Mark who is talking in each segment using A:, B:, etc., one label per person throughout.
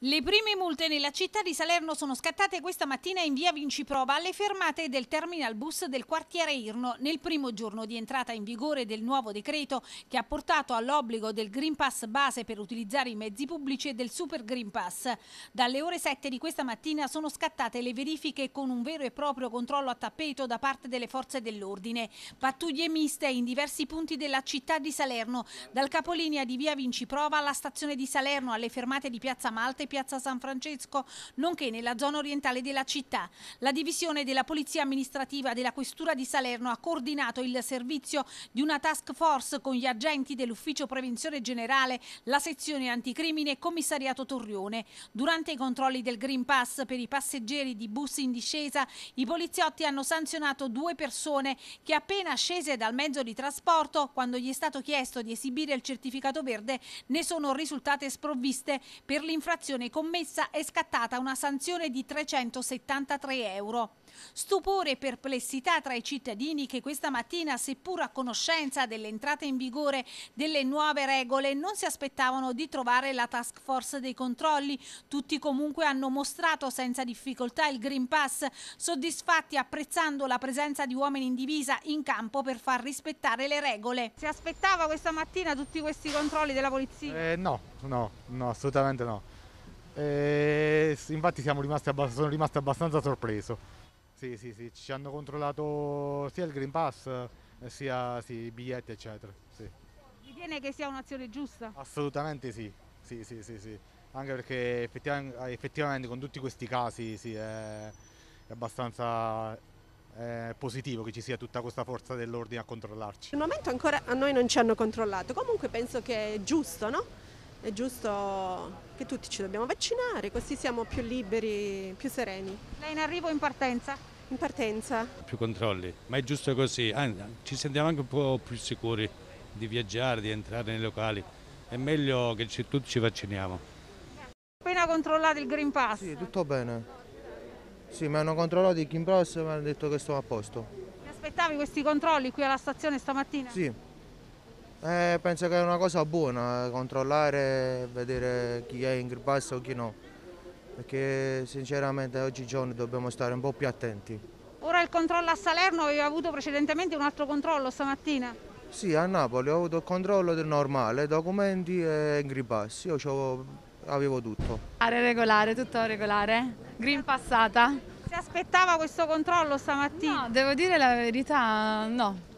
A: Le prime multe nella città di Salerno sono scattate questa mattina in via Vinciprova alle fermate del terminal bus del quartiere Irno nel primo giorno di entrata in vigore del nuovo decreto che ha portato all'obbligo del Green Pass base per utilizzare i mezzi pubblici e del Super Green Pass. Dalle ore 7 di questa mattina sono scattate le verifiche con un vero e proprio controllo a tappeto da parte delle forze dell'ordine. Pattuglie miste in diversi punti della città di Salerno, dal capolinea di via Vinciprova alla stazione di Salerno alle fermate di piazza Malta Galante, piazza San Francesco, nonché nella zona orientale della città. La divisione della Polizia Amministrativa della Questura di Salerno ha coordinato il servizio di una task force con gli agenti dell'Ufficio Prevenzione Generale, la sezione anticrimine e commissariato Torrione. Durante i controlli del Green Pass per i passeggeri di bus in discesa, i poliziotti hanno sanzionato due persone che appena scese dal mezzo di trasporto, quando gli è stato chiesto di esibire il certificato verde, ne sono risultate sprovviste per l'infrazione violazione commessa è scattata una sanzione di 373 euro. Stupore e perplessità tra i cittadini che questa mattina, seppur a conoscenza dell'entrata in vigore delle nuove regole, non si aspettavano di trovare la task force dei controlli. Tutti comunque hanno mostrato senza difficoltà il Green Pass, soddisfatti apprezzando la presenza di uomini in divisa in campo per far rispettare le regole. Si aspettava questa mattina tutti questi controlli della polizia?
B: Eh, no, no, no, assolutamente no e eh, infatti siamo rimasti abbastanza, sono rimasto abbastanza sorpreso. Sì, sì, sì, ci hanno controllato sia il Green Pass eh, sia sì, i biglietti, eccetera. Sì.
A: Ritiene che sia un'azione giusta? Assolutamente
B: sì. Sì, sì, sì, sì. Anche perché effettivamente, ah, effettivamente con tutti questi casi sì, è, è abbastanza eh, positivo che ci sia tutta questa forza dell'ordine a controllarci.
A: Al momento ancora a noi non ci hanno controllato, comunque penso che è giusto, no? è giusto che tutti ci dobbiamo vaccinare, così siamo più liberi, più sereni. Lei in arrivo o in partenza? In partenza.
B: Più controlli, ma è giusto così, Anzi, ci sentiamo anche un po' più sicuri di viaggiare, di entrare nei locali, è meglio che ci, tutti ci vacciniamo.
A: Appena controllato il Green Pass? Sì,
B: tutto bene. Sì, mi hanno controllato il Green Pass e mi hanno detto che sono a posto.
A: Ti aspettavi questi controlli qui alla stazione stamattina? Sì.
B: Eh, penso che è una cosa buona eh, controllare, vedere chi è in basso e chi no, perché sinceramente oggigiorno dobbiamo stare un po' più attenti.
A: Ora il controllo a Salerno avevi avuto precedentemente un altro controllo stamattina?
B: Sì, a Napoli ho avuto il controllo del normale, documenti e green pass, io avevo tutto.
A: Regolare, tutto regolare, green passata. Si aspettava questo controllo stamattina? No, devo dire la verità, no,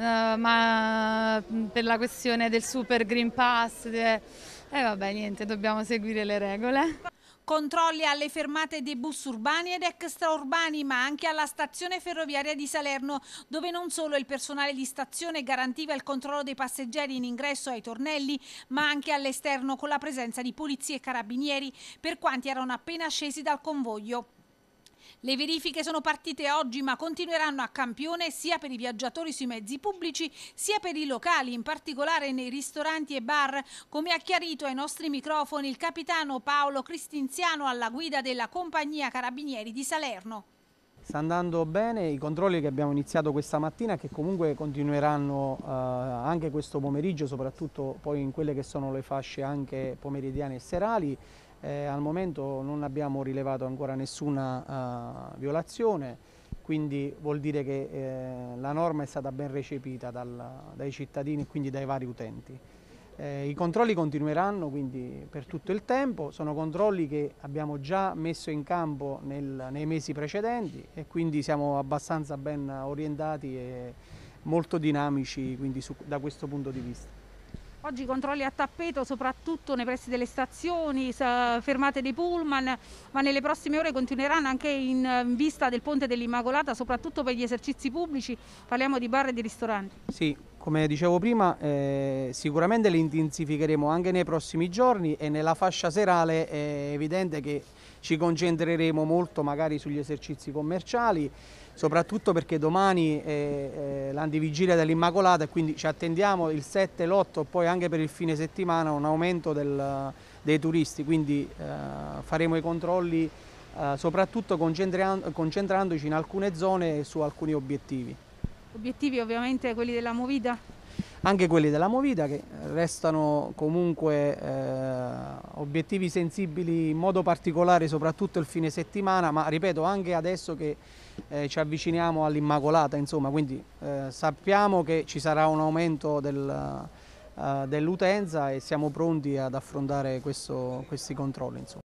A: eh, ma mm, per la questione del super green pass, e eh, vabbè niente, dobbiamo seguire le regole. Controlli alle fermate dei bus urbani ed extraurbani, ma anche alla stazione ferroviaria di Salerno, dove non solo il personale di stazione garantiva il controllo dei passeggeri in ingresso ai tornelli, ma anche all'esterno con la presenza di polizie e carabinieri per quanti erano appena scesi dal convoglio. Le verifiche sono partite oggi ma continueranno a campione sia per i viaggiatori sui mezzi pubblici sia per i locali, in particolare nei ristoranti e bar, come ha chiarito ai nostri microfoni il capitano Paolo Cristinziano alla guida della compagnia Carabinieri di Salerno.
B: Sta andando bene, i controlli che abbiamo iniziato questa mattina che comunque continueranno eh, anche questo pomeriggio, soprattutto poi in quelle che sono le fasce anche pomeridiane e serali, eh, al momento non abbiamo rilevato ancora nessuna uh, violazione, quindi vuol dire che eh, la norma è stata ben recepita dal, dai cittadini e quindi dai vari utenti. Eh, I controlli continueranno quindi per tutto il tempo, sono controlli che abbiamo già messo in campo nel, nei mesi precedenti e quindi siamo abbastanza ben orientati e molto dinamici quindi su, da questo punto di vista.
A: Oggi controlli a tappeto soprattutto nei pressi delle stazioni, fermate dei pullman, ma nelle prossime ore continueranno anche in vista del Ponte dell'Immacolata, soprattutto per gli esercizi pubblici, parliamo di bar e di ristoranti.
B: Sì, come dicevo prima, eh, sicuramente le intensificheremo anche nei prossimi giorni e nella fascia serale è evidente che ci concentreremo molto magari sugli esercizi commerciali, soprattutto perché domani è, l'andivigilia dell'Immacolata e quindi ci attendiamo il 7, l'8 poi anche per il fine settimana un aumento del, dei turisti, quindi eh, faremo i controlli eh, soprattutto concentrandoci in alcune zone e su alcuni obiettivi.
A: Obiettivi ovviamente quelli della Movida?
B: Anche quelli della Movida che restano comunque eh, obiettivi sensibili in modo particolare soprattutto il fine settimana, ma ripeto anche adesso che eh, ci avviciniamo all'Immacolata, insomma, quindi eh, sappiamo che ci sarà un aumento del, eh, dell'utenza e siamo pronti ad affrontare questo, questi controlli. Insomma.